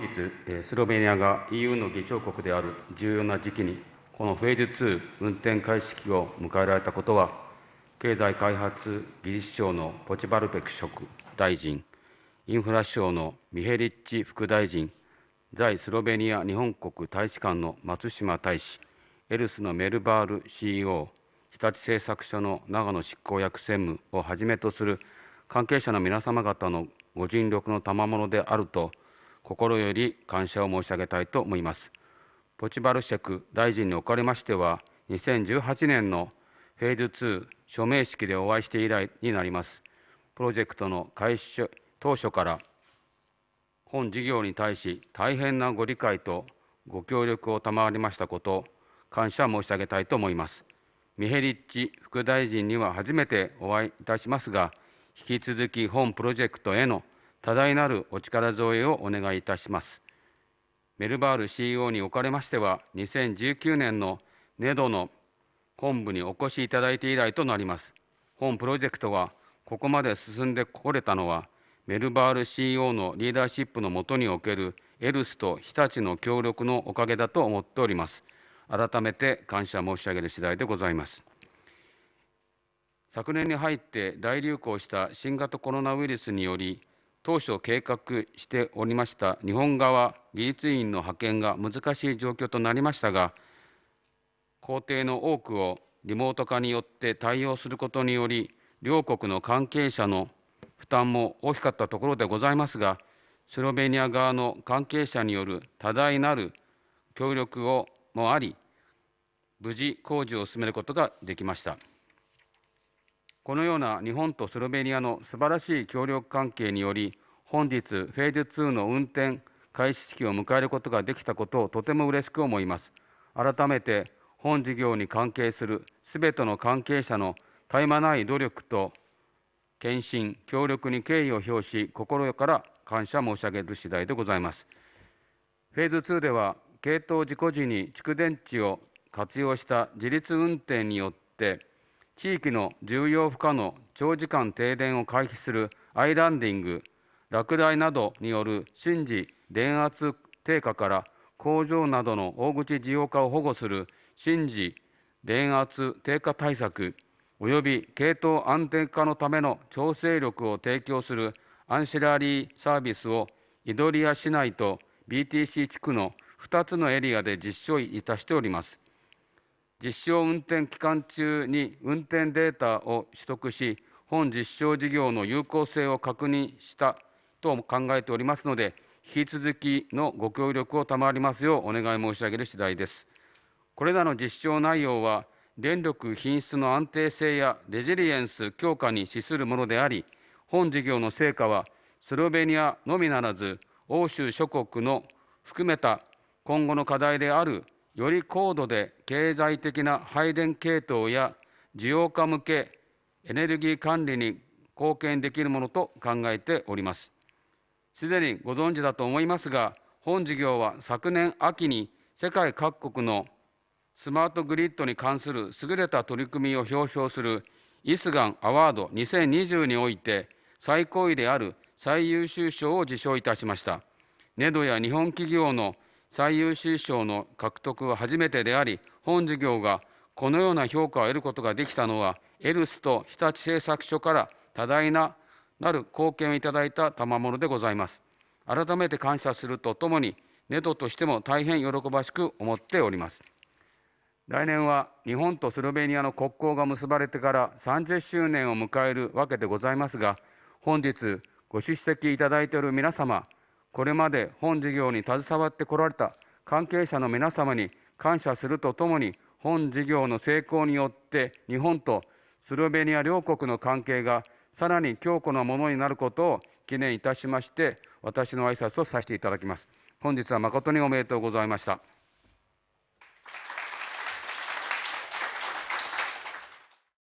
本日、スロベニアが EU の議長国である重要な時期に、このフェーズ2運転開始期を迎えられたことは、経済開発技術省のポチバルペク職大臣、インフラ省のミヘリッチ副大臣、在スロベニア日本国大使館の松島大使、エルスのメルバール CEO、日立製作所の長野執行役専務をはじめとする関係者の皆様方のご尽力の賜物であると心より感謝を申し上げたいと思います。ポチバルシェク大臣におかれましては、2018年のフェーズ2署名式でお会いして以来になります。プロジェクトの開始当初から、本事業に対し大変なご理解とご協力を賜りましたこと、感謝申し上げたいと思います。ミヘリッチ副大臣には初めてお会いいたしますが、引き続き本プロジェクトへの多大なるお力添えをお願いいたします。メルバール CEO におかれましては、2019年のネドの本部にお越しいただいて以来となります。本プロジェクトはここまで進んでこれたのは、メルバール CEO のリーダーシップのもとにおけるエルスと日立の協力のおかげだと思っております。改めて感謝申し上げる次第でございます。昨年に入って大流行した新型コロナウイルスにより当初計画しておりました日本側技術員の派遣が難しい状況となりましたが工程の多くをリモート化によって対応することにより両国の関係者の負担も大きかったところでございますがスロベニア側の関係者による多大なる協力をもあり無事工事を進めることができました。このような日本とスロベニアの素晴らしい協力関係により、本日、フェーズ2の運転開始式を迎えることができたことをとても嬉しく思います。改めて、本事業に関係するすべての関係者の絶え間ない努力と献身、協力に敬意を表し、心から感謝申し上げる次第でございます。フェーズ2では、系統事故時に蓄電池を活用した自立運転によって、地域の重要不可の長時間停電を回避するアイランディング、落雷などによる瞬時電圧低下から工場などの大口需要化を保護する瞬時電圧低下対策及び系統安定化のための調整力を提供するアンシェラリーサービスをイドリア市内と BTC 地区の2つのエリアで実証いたしております。実証運転期間中に運転データを取得し、本実証事業の有効性を確認したと考えておりますので、引き続きのご協力を賜りますようお願い申し上げる次第です。これらの実証内容は、電力品質の安定性やレジリエンス強化に資するものであり、本事業の成果は、スロベニアのみならず、欧州諸国の含めた今後の課題であるより高度で経済的な配電系統や需要家向けエネルギー管理に貢献できるものと考えております。すでにご存知だと思いますが、本事業は昨年秋に世界各国のスマートグリッドに関する優れた取り組みを表彰するイスガンアワード2020において最高位である最優秀賞を受賞いたしました。ネドや日本企業の最優秀賞の獲得は初めてであり、本事業がこのような評価を得ることができたのは、エルスと日立製作所から多大ななる貢献をいただいた賜物でございます。改めて感謝するとともに、ネトとしても大変喜ばしく思っております。来年は日本とスロベニアの国交が結ばれてから30周年を迎えるわけでございますが、本日ご出席いただいている皆様、これまで本事業に携わってこられた関係者の皆様に感謝するとともに、本事業の成功によって、日本とスロベニア両国の関係がさらに強固なものになることを記念いたしまして、私の挨拶とさせていただきます。本日は誠におめでとうございました。